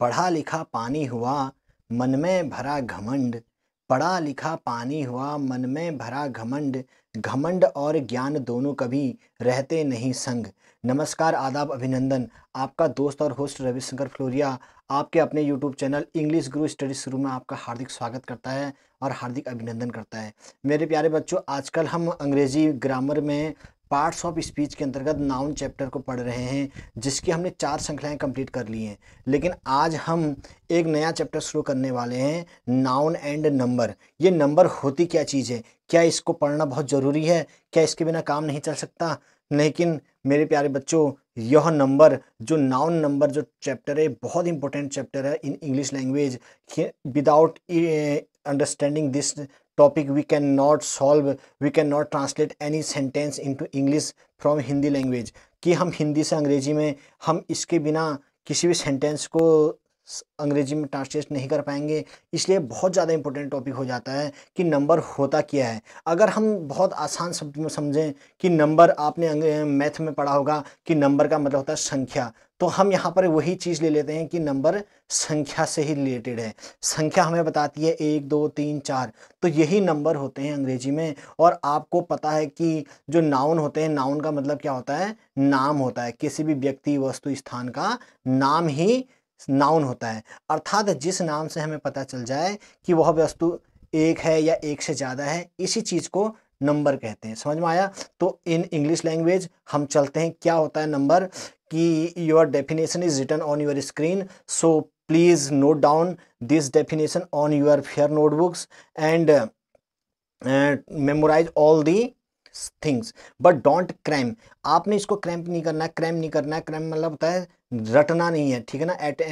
पढ़ा लिखा पानी हुआ मन में भरा घमंड पढ़ा लिखा पानी हुआ मन में भरा घमंड घमंड और ज्ञान दोनों कभी रहते नहीं संग नमस्कार आदाब अभिनंदन आपका दोस्त और होस्ट रविशंकर फ्लोरिया आपके अपने YouTube channel English Guru study शुरू में आपका हार्दिक स्वागत करता है और हार्दिक अभिनंदन करता है मेरे प्यारे बच्चों आजकल हम अंग्रेज़ी ग्रामर में पार्ट्स ऑफ स्पीच के अंतर्गत नाउन चैप्टर को पढ़ रहे हैं जिसकी हमने चार श्रृंखलाएँ कंप्लीट कर ली हैं लेकिन आज हम एक नया चैप्टर शुरू करने वाले हैं नाउन एंड नंबर ये नंबर होती क्या चीज़ है क्या इसको पढ़ना बहुत ज़रूरी है क्या इसके बिना काम नहीं चल सकता लेकिन मेरे प्यारे बच्चों यह नंबर जो नाउन नंबर जो चैप्टर है बहुत इंपॉर्टेंट चैप्टर है in English language without understanding this topic we cannot solve we cannot translate any sentence into english from hindi language ki hum hindi se angrezi mein hum iske bina किसी भी sentence को अंग्रेजी में translate नहीं कर पाएंगे इसलिए बहुत ज़्यादा इंपॉर्टेंट टॉपिक हो जाता है कि नंबर होता क्या है अगर हम बहुत आसान शब्द में समझें कि नंबर आपने मैथ में पढ़ा होगा कि नंबर का मतलब होता है संख्या तो हम यहाँ पर वही चीज़ ले लेते हैं कि नंबर संख्या से ही रिलेटेड है संख्या हमें बताती है एक दो तीन चार तो यही नंबर होते हैं अंग्रेजी में और आपको पता है कि जो नाउन होते हैं नाउन का मतलब क्या होता है नाम होता है किसी भी व्यक्ति वस्तु स्थान का नाम ही नाउन होता है अर्थात जिस नाम से हमें पता चल जाए कि वह वस्तु एक है या एक से ज़्यादा है इसी चीज़ को नंबर कहते हैं समझ में आया तो इन इंग्लिश लैंग्वेज हम चलते हैं क्या होता है नंबर कि your definition is written on your screen so please note down this definition on your fair notebooks and memorise all the things but don't cram आपने इसको क्रैम्प नहीं करना है क्रैम नहीं करना है क्रैम मतलब होता है रटना नहीं है ठीक है ना at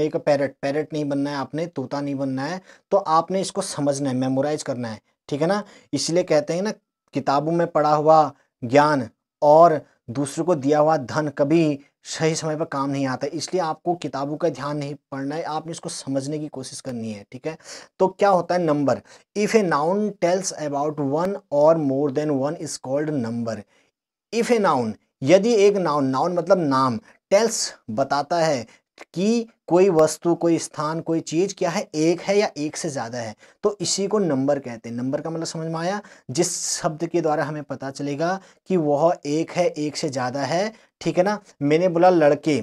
make a parrot parrot नहीं बनना है आपने तोता नहीं बनना है तो आपने इसको समझना है मेमोराइज करना है ठीक है ना इसलिए कहते हैं ना किताबों में पढ़ा हुआ ज्ञान और दूसरों को दिया हुआ धन कभी सही समय पर काम नहीं आता इसलिए आपको किताबों का ध्यान नहीं पढ़ना है आपने इसको समझने की कोशिश करनी है ठीक है तो क्या होता है number if a noun tells about one और more than one is called number if a noun यदि एक नाउन नाउन मतलब नाम टेल्स बताता है कि कोई वस्तु कोई स्थान कोई चीज़ क्या है एक है या एक से ज़्यादा है तो इसी को नंबर कहते हैं नंबर का मतलब समझ में आया जिस शब्द के द्वारा हमें पता चलेगा कि वह एक है एक से ज़्यादा है ठीक है ना मैंने बोला लड़के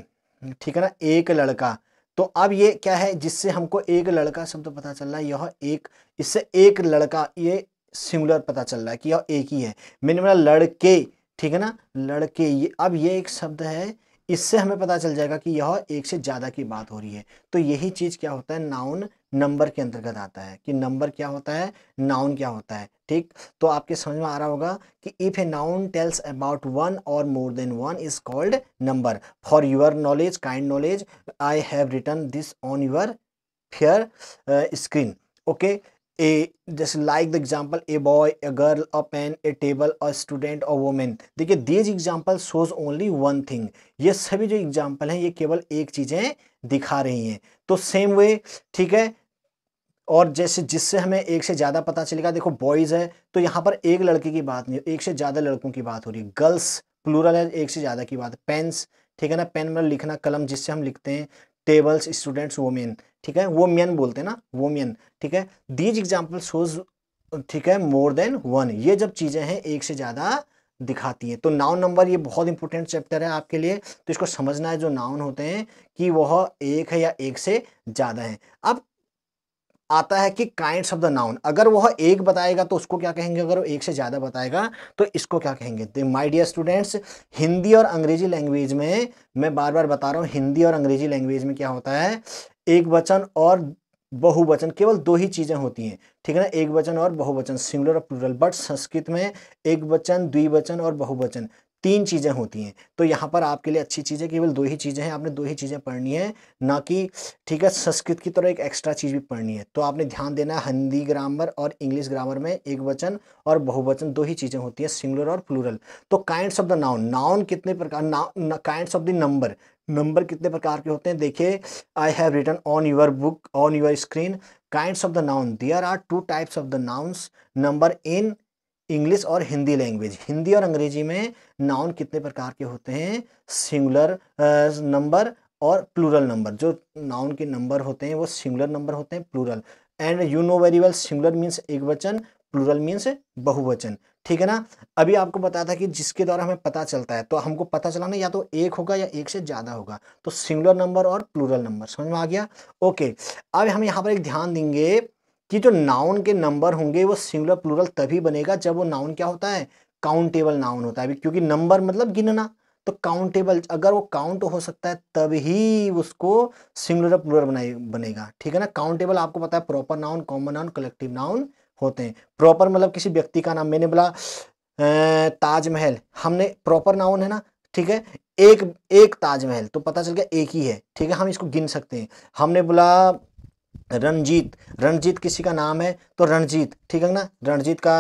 ठीक है ना एक लड़का तो अब ये क्या है जिससे हमको एक लड़का शब्द तो पता चल रहा है यह एक इससे एक लड़का ये सिंगुलर पता चल रहा है कि यह एक ही है मैंने बोला लड़के ठीक है ना लड़के ये अब ये एक शब्द है इससे हमें पता चल जाएगा कि यह एक से ज़्यादा की बात हो रही है तो यही चीज़ क्या होता है नाउन नंबर के अंतर्गत आता है कि नंबर क्या होता है नाउन क्या होता है ठीक तो आपके समझ में आ रहा होगा कि if a noun tells about one और more than one is called number for your knowledge kind knowledge I have written this on your fair screen okay a जैसे like the example a boy a girl a pen a table a student a women देखिए these example shows only one thing ये सभी जो example हैं ये केवल एक चीज़ें दिखा रही हैं तो सेम वे ठीक है और जैसे जिससे हमें एक से ज़्यादा पता चलेगा देखो बॉयज़ है तो यहाँ पर एक लड़के की बात नहीं एक से ज़्यादा लड़कों की बात हो रही है गर्ल्स प्लूरल है एक से ज़्यादा की बात पेन्स ठीक है ना पेन मतलब लिखना कलम जिससे हम लिखते हैं टेबल्स स्टूडेंट्स वोमेन ठीक है वो मैन बोलते हैं ना वो मैन ठीक है दीज एग्जाम्पल शोज ठीक है मोर देन वन ये जब चीज़ें हैं एक से ज़्यादा दिखाती है तो नाउन नंबर ये बहुत इंपॉर्टेंट चैप्टर है आपके लिए तो इसको समझना है जो नाउन होते हैं कि वह एक है या एक से ज़्यादा है अब आता है कि काइंड्स ऑफ द नाउन अगर वह एक बताएगा तो उसको क्या कहेंगे अगर वो एक से ज़्यादा बताएगा तो इसको क्या कहेंगे तो माय डियर स्टूडेंट्स हिंदी और अंग्रेजी लैंग्वेज में मैं बार बार बता रहा हूँ हिंदी और अंग्रेजी लैंग्वेज में क्या होता है एक वचन और बहुवचन केवल दो ही चीज़ें होती हैं ठीक है ना एक वचन और बहुवचन सिंगुलर और प्लूरल बट संस्कृत में एक वचन द्विवचन और बहुवचन तीन चीज़ें होती हैं तो यहाँ पर आपके लिए अच्छी चीज़ है केवल दो ही चीज़ें हैं आपने दो ही चीज़ें पढ़नी है ना कि ठीक है संस्कृत की तरह एक एक्स्ट्रा चीज़ भी पढ़नी है तो आपने ध्यान देना है हिंदी ग्रामर और इंग्लिश ग्रामर में एक वचन और बहुवचन दो ही चीज़ें होती हैं सिंगुलर और प्लूरल तो kinds of the noun noun कितने प्रकार now kinds of the number number कितने प्रकार के होते हैं देखिए I have written on your book on your screen kinds of the noun there are two types of the nouns number in English और Hindi language Hindi और अंग्रेजी में नाउन कितने प्रकार के होते हैं सिंगुलर नंबर और प्लूरल नंबर जो नाउन के नंबर होते हैं वो सिंगुलर नंबर होते हैं plural and you know very well singular means एक वचन प्लूरल मीन्स बहुवचन ठीक है ना अभी आपको बताया था कि जिसके द्वारा हमें पता चलता है तो हमको पता चला ना या तो एक होगा या एक से ज़्यादा होगा तो सिंगुलर नंबर और प्लूरल नंबर समझ में आ गया ओके अब हम यहाँ पर एक ध्यान देंगे कि जो नाउन के नंबर होंगे वो सिंगुलर प्लूरल तभी बनेगा जब वो नाउन क्या होता है काउंटेबल नाउन होता है क्योंकि नंबर मतलब गिनना तो काउंटेबल अगर वो काउंट हो सकता है तब ही उसको सिंगुलर प्लूरल बना बनेगा ठीक है ना काउंटेबल आपको पता है proper noun common noun collective noun होते हैं प्रॉपर मतलब किसी व्यक्ति का नाम मैंने बोला ताजमहल हमने प्रॉपर नाउन है ना ठीक है एक एक ताजमहल तो पता चल गया एक ही है ठीक है हम इसको गिन सकते हैं हमने बोला रणजीत रणजीत किसी का नाम है तो रणजीत ठीक है ना रणजीत का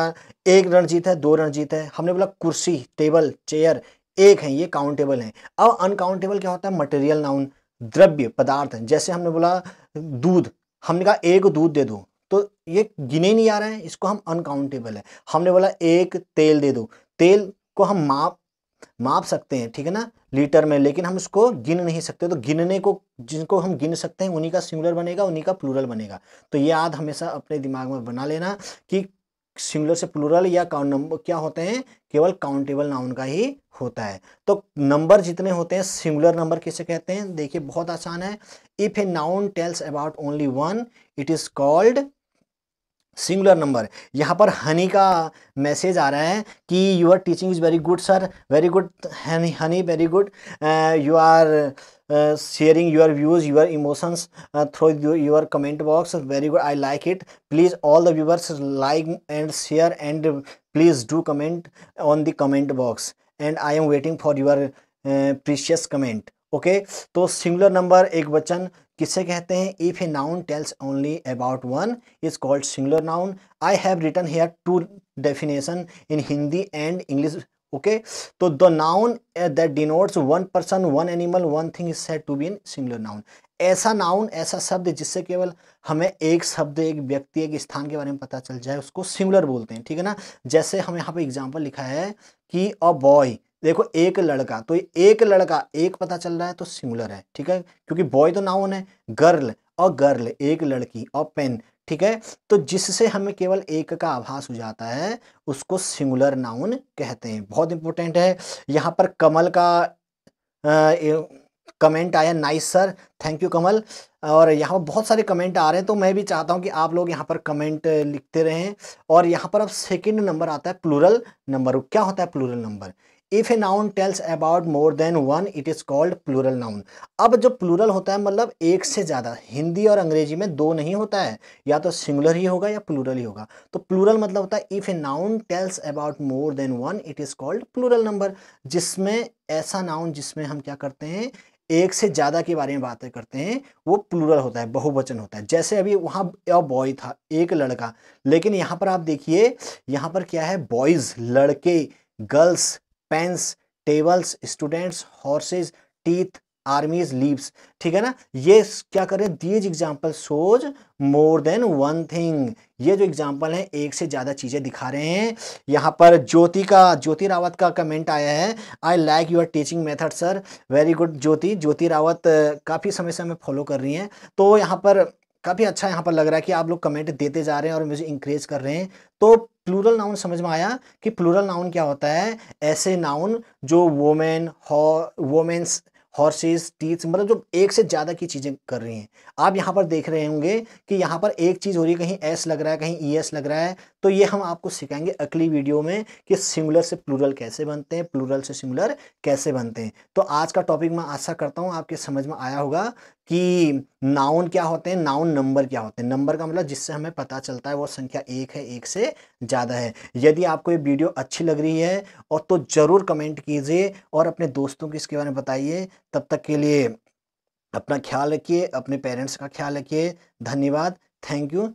एक रणजीत है दो रणजीत है हमने बोला कुर्सी टेबल चेयर एक है ये काउंटेबल है अब अनकाउंटेबल क्या होता है मटेरियल नाउन द्रव्य पदार्थ जैसे हमने बोला दूध हमने कहा एक दूध दे दो तो ये गिने नहीं आ रहे हैं इसको हम अनकाउंटेबल है हमने बोला एक तेल दे दो तेल को हम माप माप सकते हैं ठीक है ना लीटर में लेकिन हम उसको गिन नहीं सकते तो गिनने को जिनको हम गिन सकते हैं उन्हीं का सिंगुलर बनेगा उन्हीं का प्लूरल बनेगा तो ये याद हमेशा अपने दिमाग में बना लेना कि सिंगुलर से प्लूरल या काउंट नंबर क्या होते हैं केवल काउंटेबल नाउन का ही होता है तो नंबर जितने होते हैं सिंगुलर नंबर किसे कहते हैं देखिए बहुत आसान है if a noun tells about only one it is called singular number यहाँ पर हनी का मैसेज आ रहा है कि your teaching is very good sir very good Honey Honey very good you are sharing your views your emotions through your comment box very good I like it please all the viewers like and share and please do comment on the comment box and I am waiting for your precious comment okay तो singular number एक वचन किससे कहते हैं if a noun tells only about one is called singular noun I have written here two definition in Hindi and English okay तो the noun that denotes one person one animal one thing is said to be in singular noun ऐसा noun ऐसा शब्द जिससे केवल हमें एक शब्द एक व्यक्ति एक स्थान के बारे में पता चल जाए उसको सिंगुलर बोलते हैं ठीक है ना जैसे हम यहाँ पे एग्जाम्पल लिखा है कि अ बॉय देखो एक लड़का तो एक लड़का एक पता चल रहा है तो सिंगुलर है ठीक है क्योंकि बॉय तो नाउन है गर्ल और गर्ल एक लड़की और पेन ठीक है तो जिससे हमें केवल एक का आभास हो जाता है उसको सिंगुलर नाउन कहते हैं बहुत इंपॉर्टेंट है यहाँ पर कमल का आ, कमेंट आया nice sir thank you Kamal और यहाँ पर बहुत सारे कमेंट आ रहे हैं तो मैं भी चाहता हूँ कि आप लोग यहाँ पर कमेंट लिखते रहें और यहाँ पर अब सेकंड नंबर आता है प्लूरल नंबर क्या होता है plural number if a noun tells about more than one it is called plural noun अब जो प्लूरल होता है मतलब एक से ज़्यादा हिंदी और अंग्रेजी में दो नहीं होता है या तो सिंगुलर ही होगा या प्लूरल ही होगा तो प्लूरल मतलब होता है if a noun tells about more than one it is called plural number जिसमें ऐसा नाउन जिसमें हम क्या करते हैं एक से ज़्यादा के बारे में बातें करते हैं वो प्लूरल होता है बहुवचन होता है जैसे अभी वहाँ अ बॉय था एक लड़का लेकिन यहाँ पर आप देखिए यहाँ पर क्या है बॉयज़ लड़के girls pens tables students horses teeth armies leaves ठीक है ना ये क्या कर रहे हैं these example shows more than one thing ये जो एग्जाम्पल हैं एक से ज़्यादा चीज़ें दिखा रहे हैं यहाँ पर ज्योति का ज्योति रावत का कमेंट आया है I like your teaching method sir very good Jyoti Jyoti Rawat काफ़ी समय से हमें फॉलो कर रही हैं तो यहाँ पर काफ़ी अच्छा यहाँ पर लग रहा है कि आप लोग कमेंट देते जा रहे हैं और मुझे इंक्रेज कर रहे हैं तो प्लूरल नाउन समझ में आया कि प्लूरल नाउन क्या होता है ऐसे नाउन जो women womens womens horses teeth मतलब जो एक से ज़्यादा की चीज़ें कर रही हैं आप यहाँ पर देख रहे होंगे कि यहाँ पर एक चीज़ हो रही है कहीं एस लग रहा है कहीं ई एस लग रहा है तो ये हम आपको सिखाएंगे अगली वीडियो में कि सिंगुलर से प्लूरल कैसे बनते हैं प्लूरल से सिंगुलर कैसे बनते हैं तो आज का टॉपिक मैं आशा करता हूँ आपके समझ में आया होगा कि नाउन क्या होते हैं नाउन नंबर क्या होते हैं नंबर का मतलब जिससे हमें पता चलता है वो संख्या एक है एक से ज़्यादा है यदि आपको ये वीडियो अच्छी लग रही है और तो ज़रूर कमेंट कीजिए और अपने दोस्तों को इसके बारे में बताइए तब तक के लिए अपना ख्याल रखिए अपने पेरेंट्स का ख्याल रखिए धन्यवाद थैंक यू